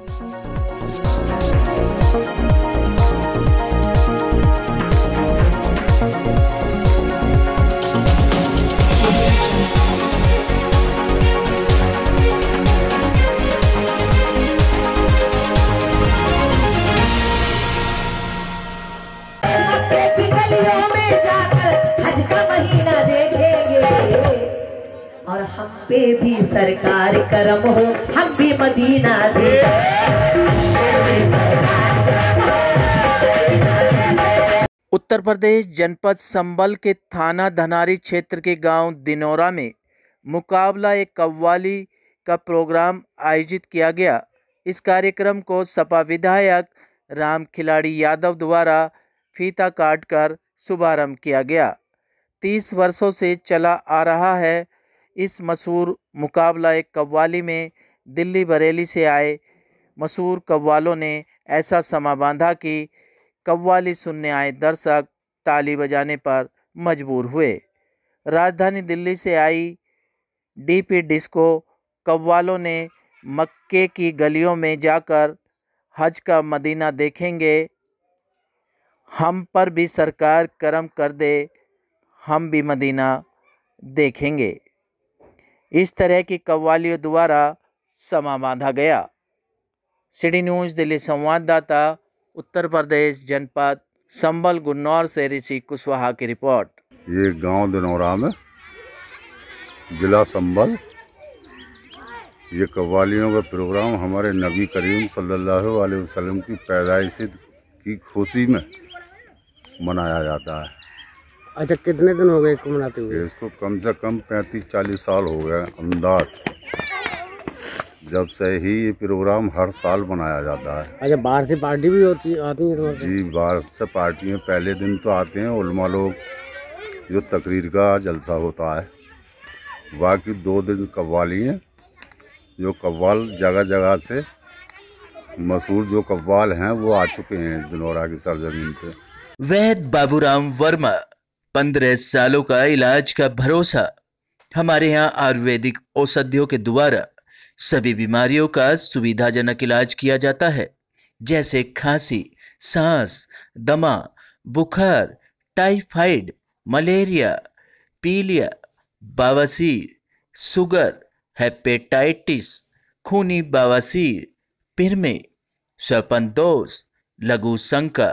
Thank you. और हम पे भी सरकार करम हो हम भी मदीना दे उत्तर प्रदेश जनपद संबल के थाना धनारी क्षेत्र के गांव दिनौरा में मुकाबला एक कव्वाली का प्रोग्राम आयोजित किया गया इस कार्यक्रम को सपा विधायक राम खिलाड़ी यादव द्वारा फीता काट कर शुभारम्भ किया गया तीस वर्षों से चला आ रहा है इस मशहूर मुकाबला एक कव्वाली में दिल्ली बरेली से आए मशहूर कव्वालों ने ऐसा समा बांधा कि कव्वाली सुनने आए दर्शक ताली बजाने पर मजबूर हुए राजधानी दिल्ली से आई डीपी डिस्को कव्वालों ने मक्के की गलियों में जाकर हज का मदीना देखेंगे हम पर भी सरकार करम कर दे हम भी मदीना देखेंगे इस तरह की कव्वालियों द्वारा समा बांधा गया सिटी न्यूज़ दिल्ली संवाददाता उत्तर प्रदेश जनपद संबल गुन्नौर से ऋषि कुशवाहा की रिपोर्ट ये गांव दिनौरा में जिला संबल ये कव्वालियों का प्रोग्राम हमारे नबी करीम सल्लल्लाहु अलैहि वसल्लम की पैदाइश की खुशी में मनाया जाता है अच्छा कितने दिन हो गए इसको मनाते हुए इसको कम से कम पैंतीस चालीस साल हो गए अंदाज जब से ही ये प्रोग्राम हर साल मनाया जाता है अच्छा बाहर से पार्टी भी होती आती है जी बाहर से पार्टी में पहले दिन तो आते हैं उलमा लोग जो तकरीर का जलसा होता है बाकी दो दिन कव्वाली हैं जो कव्वाल जगह जगह से मशहूर जो कव्वाल हैं वो आ चुके हैं दिनोरा की सरजमीन पे वैद बाबूराम वर्मा पंद्रह सालों का इलाज का भरोसा हमारे यहाँ आयुर्वेदिक औषधियों के द्वारा सभी बीमारियों का सुविधाजनक इलाज किया जाता है जैसे खांसी सांस दमा बुखार टाइफाइड मलेरिया पीलिया बावासीर सुगर हेपेटाइटिस खूनी बावासीर पिरमे स्वपन दोष लघु शंका